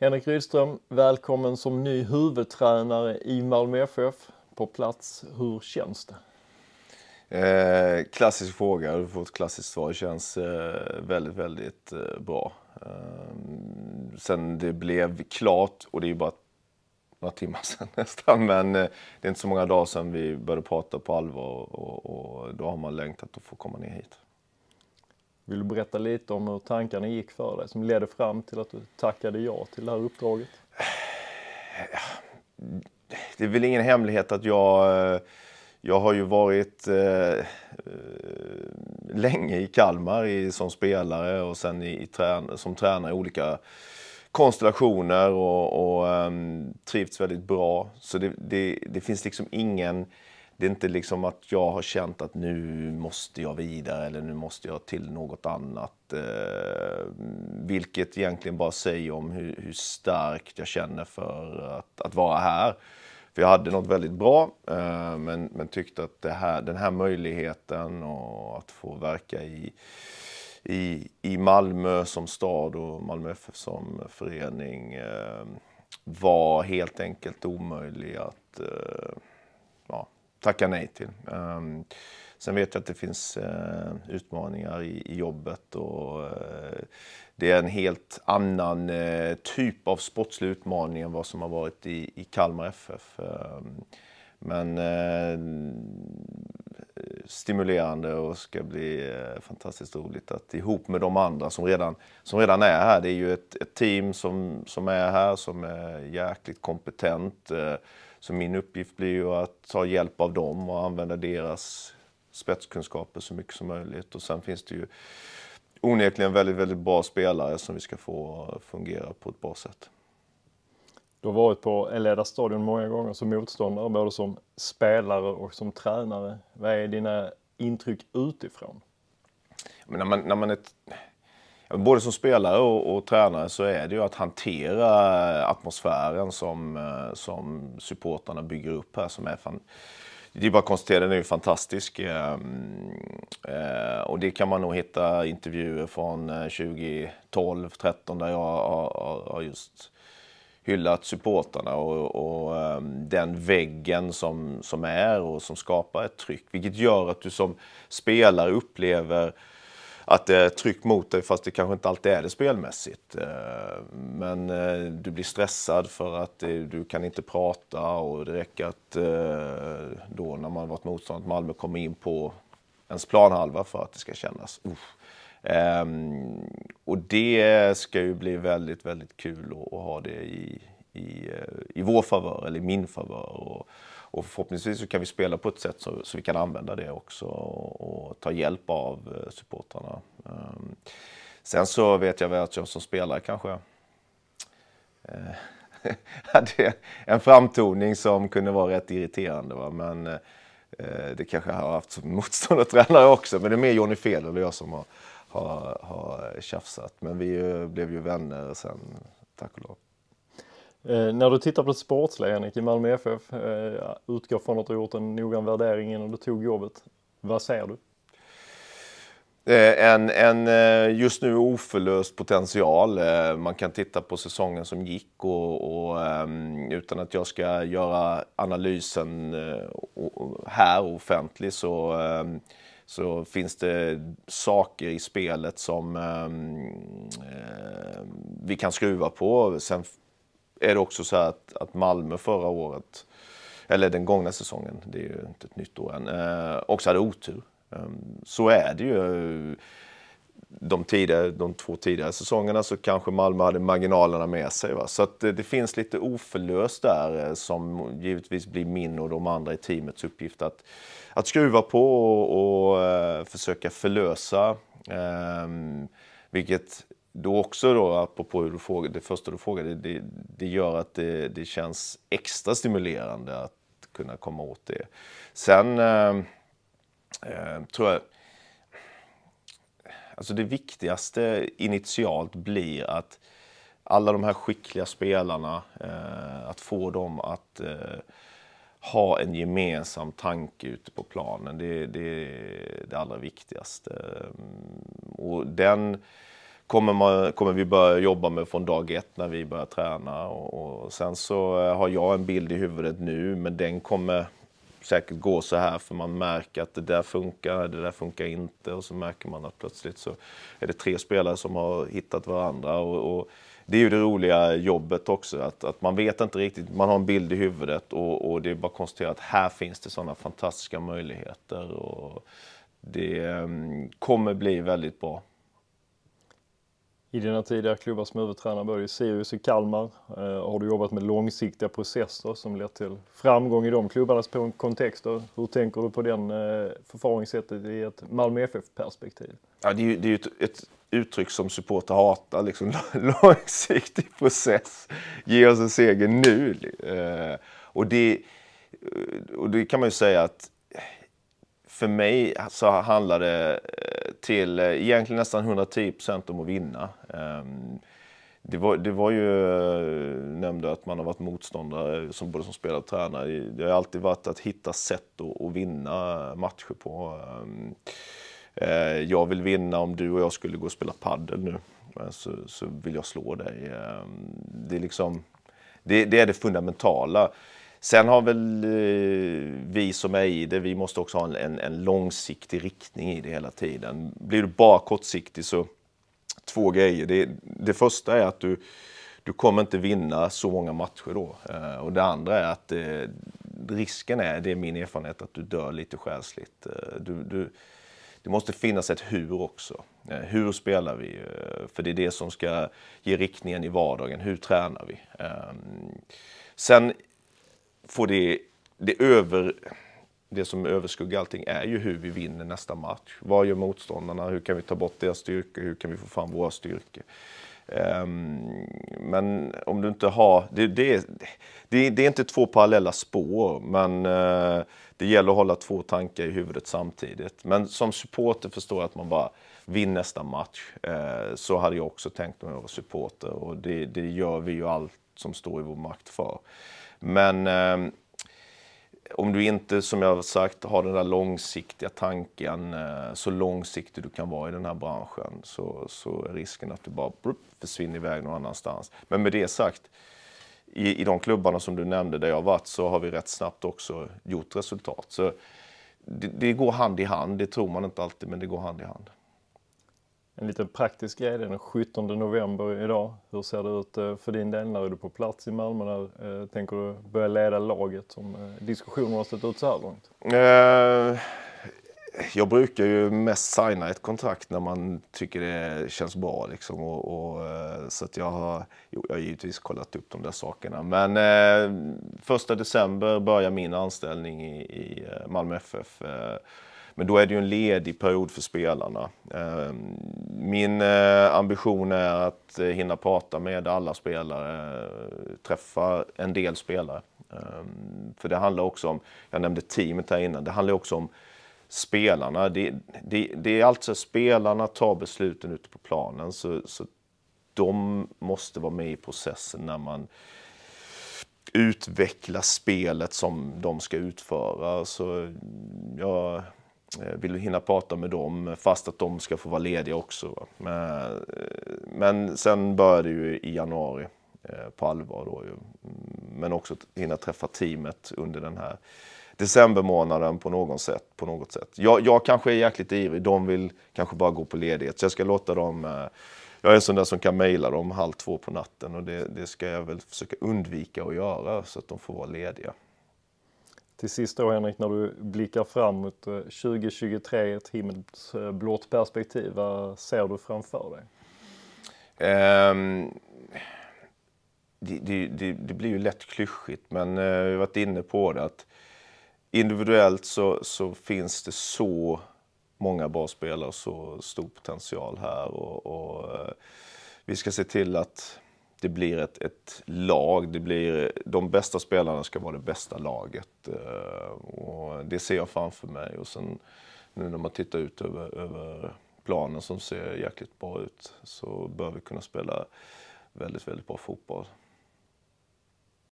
Henrik Rydström, välkommen som ny huvudtränare i Malmö FF. På plats, hur känns det? Eh, klassisk fråga, du får ett klassiskt svar. Det känns eh, väldigt, väldigt eh, bra. Ehm, sen det blev klart, och det är ju bara några timmar sedan nästan, men eh, det är inte så många dagar sedan vi började prata på allvar och, och, och då har man längtat att få komma ner hit. Vill du berätta lite om hur tankarna gick för dig som ledde fram till att du tackade ja till det här uppdraget? Det är väl ingen hemlighet att jag, jag har ju varit eh, eh länge i Kalmar i, som spelare och sen i, i trän, som tränare i olika konstellationer och, och um, trivts väldigt bra. Så det, det, det finns liksom ingen det är inte liksom att jag har känt att nu måste jag vidare eller nu måste jag till något annat. Eh, vilket egentligen bara säger om hur, hur starkt jag känner för att, att, vara här. För jag hade något väldigt bra eh, men, men tyckte att här, den här möjligheten och att få verka i, i, i Malmö som stad och Malmö FF som förening eh, var helt enkelt omöjlig att eh, ja, tacka nej till. Ehm, sen vet jag att det finns eh, utmaningar i jobbet och eh, det är en helt annan eh, typ av sportslig utmaning än vad som har varit i Kalmar FF. Ehm, men stimulerande och ska bli fantastiskt roligt att ihop med de andra som redan, som redan är här. Det är ju ett, ett team som, som är här som är jäkligt kompetent så min uppgift blir ju att ta hjälp av dem och använda deras spetskunskaper så mycket som möjligt. Och sen finns det ju onekligen väldigt, väldigt bra spelare som vi ska få fungera på ett bra sätt. Du har varit på Eleda Stadion många gånger som motståndare, både som spelare och som tränare. Vad är dina intryck utifrån? Men när, man, när, man är, både som spelare och, och, tränare så är det ju att hantera atmosfären som, eh, som supportarna bygger upp här som är fan, det är bara att konstatera, den är ju fantastisk. Ehm, eh, och det kan man nog hitta intervjuer från 2012, eh, 2013 där jag har just hyllat supportarna och, och, ehm, den väggen som, som är och som skapar ett tryck. Vilket gör att du som spelare upplever att det är tryck mot dig fast det kanske inte alltid är det spelmässigt. Eh, men eh, du blir stressad för att du kan inte prata och det räcker att eh, då när man varit motståndare att Malmö kommer in på ens planhalva för att det ska kännas. Uff. Ehm, och det ska ju bli väldigt, väldigt kul att ha det i, i, eh, i vår favör eller i min favör. Och, och förhoppningsvis så kan vi spela på ett sätt så, så vi kan använda det också och, och ta hjälp av eh, supportrarna. Um, sen så vet jag väl att jag som spelare kanske eh, hade en framtoning som kunde vara rätt irriterande. Va? Men eh, det kanske jag har haft som motståndartränare också. Men det är mer Johnny Fedel och jag som har, har, har tjafsat. Men vi eh, blev ju vänner sen, tack och lov. Eh, när du tittar på det sportsliga Henrik i Malmö FF, eh, utgår från att du gjort en noggrann värdering innan du tog jobbet. Vad ser du? Eh, en, en eh, just nu oförlöst potential. Eh, man kan titta på säsongen som gick och, och ehm, utan att jag ska göra analysen här offentlig så ehm, så finns det saker i spelet som eh, vi kan skruva på. Sen är det också så att, att Malmö förra året, eller den gångna säsongen, det är ju inte ett nytt år än, eh, också hade otur. Ehm, så är det ju. De, tidigare, de två tidigare säsongerna så kanske Malmö hade marginalerna med sig. Va? Så att det, eh, det finns lite oförlöst där eh, som givetvis blir min och de andra i teamets uppgift att, att skruva på och, och eh, försöka förlösa. Eh, vilket då också då, apropå hur du frågade, det första du frågade, det, det gör att det, det, känns extra stimulerande att kunna komma åt det. Sen eh, eh, tror jag, alltså det viktigaste initialt blir att alla de här skickliga spelarna, eh, att få dem att eh, ha en gemensam tanke ute på planen, det, är det, det allra viktigaste. Och den kommer, man, kommer vi börja jobba med från dag ett när vi börjar träna. Och, och sen så eh, har jag en bild i huvudet nu, men den kommer säkert gå så här för man märker att det där funkar, det där funkar inte och så märker man att plötsligt så är det tre spelare som har hittat varandra. Och, och det är ju det roliga jobbet också, att, att man vet inte riktigt, man har en bild i huvudet och, och det är bara att konstatera att här finns det sådana fantastiska möjligheter. Och det mm, kommer bli väldigt bra. I dina tidiga klubbar som huvudtränare både i Sirius och Kalmar eh, har du jobbat med långsiktiga processer som lett till framgång i de klubbarnas kontexter. Hur tänker du på den eh, förfaringssättet i ett Malmö FF-perspektiv? Ja, det är ju, det är ett, ett, uttryck som supportrar hatar, liksom långsiktig process. Ge oss en seger nu! Eh, och det, och det kan man ju säga att för mig så handlar det eh, till eh, egentligen nästan 110 procent om att vinna. Ehm, det var, det var ju, eh, nämnde att man har varit motståndare som, både som spelare och tränare. Det har alltid varit att hitta sätt att, att vinna matcher på. Ehm, jag vill vinna om du och jag skulle gå och spela paddel nu. Så, så vill jag slå dig. Ehm, det är, liksom, det, det, är det fundamentala. Sen har väl eh, vi som är i det, vi måste också ha en, en långsiktig riktning i det hela tiden. Blir du bara kortsiktig så, två grejer. Det, det första är att du, du kommer inte vinna så många matcher då. Eh, och det andra är att det, eh, risken är, det är min erfarenhet, att du dör lite själsligt. Du, du, det måste finnas ett hur också. Hur spelar vi? För det är det som ska ge riktningen i vardagen. Hur tränar vi? Ehm, sen får det, det över... Det som överskuggar allting är ju hur vi vinner nästa match. Vad gör motståndarna? Hur kan vi ta bort deras styrkor? Hur kan vi få fram våra styrkor? Um, men om du inte har... Det, det, det, det är inte två parallella spår, men uh, det gäller att hålla två tankar i huvudet samtidigt. Men som supporter förstår jag att man bara vinner nästa match. Uh, så hade jag också tänkt när jag var supporter och det, det gör vi ju allt som står i vår makt för. Men eh, om du inte, som jag har sagt, har den där långsiktiga tanken, eh, så långsiktig du kan vara i den här branschen, så, så är risken att du bara brup, försvinner iväg någon annanstans. Men med det sagt, i, i de klubbarna som du nämnde där jag har varit så har vi rätt snabbt också gjort resultat. Så det, det går hand i hand, det tror man inte alltid, men det går hand i hand. En liten praktisk grej, det är den 17 november idag. Hur ser det ut eh, för din del? När är du på plats i Malmö? När eh, tänker du börja leda laget som eh, diskussionen har sett ut så här långt? jag brukar ju mest signa ett kontrakt när man tycker det känns bra. Liksom. Och, och, så att jag, har, jo, jag har givetvis kollat upp de där sakerna. Men första december börjar min anställning i, Malmö FF. Men då är det ju en ledig period för spelarna. Ehm, min eh, ambition är att eh, hinna prata med alla spelare, träffa en del spelare. Ehm, för det handlar också om, jag nämnde teamet här innan, det handlar också om spelarna. Det, det, det är alltså spelarna tar besluten ute på planen så, så de måste vara med i processen när man utvecklar spelet som de ska utföra. Så jag Eh, vill hinna prata med dem fast att de ska få vara lediga också. Men, eh, men sen började det ju i januari eh, på allvar då ju. Men också hinna träffa teamet under den här decembermånaden på något sätt. På något sätt. Jag, jag kanske är jäkligt ivrig, de vill kanske bara gå på ledighet. Så jag ska låta dem... Jag är en sån där som kan mejla dem halv två på natten och det, det, ska jag väl försöka undvika att göra så att de får vara lediga. Till sist då Henrik, när du blickar framåt 2023, eh, i ett himmelsblått eh, perspektiv, vad ser du framför dig? Um, det, det, det, det, blir ju lätt klyschigt, men uh, vi har varit inne på det att individuellt så, så, finns det så många bra spelare och så stor potential här. Och, och vi ska se till att det blir ett, ett lag. Det blir, de bästa spelarna ska vara det bästa laget. Eh, och det ser jag framför mig. Och sen nu när man tittar ut över, över planen som ser jäkligt bra ut så bör vi kunna spela väldigt, väldigt bra fotboll.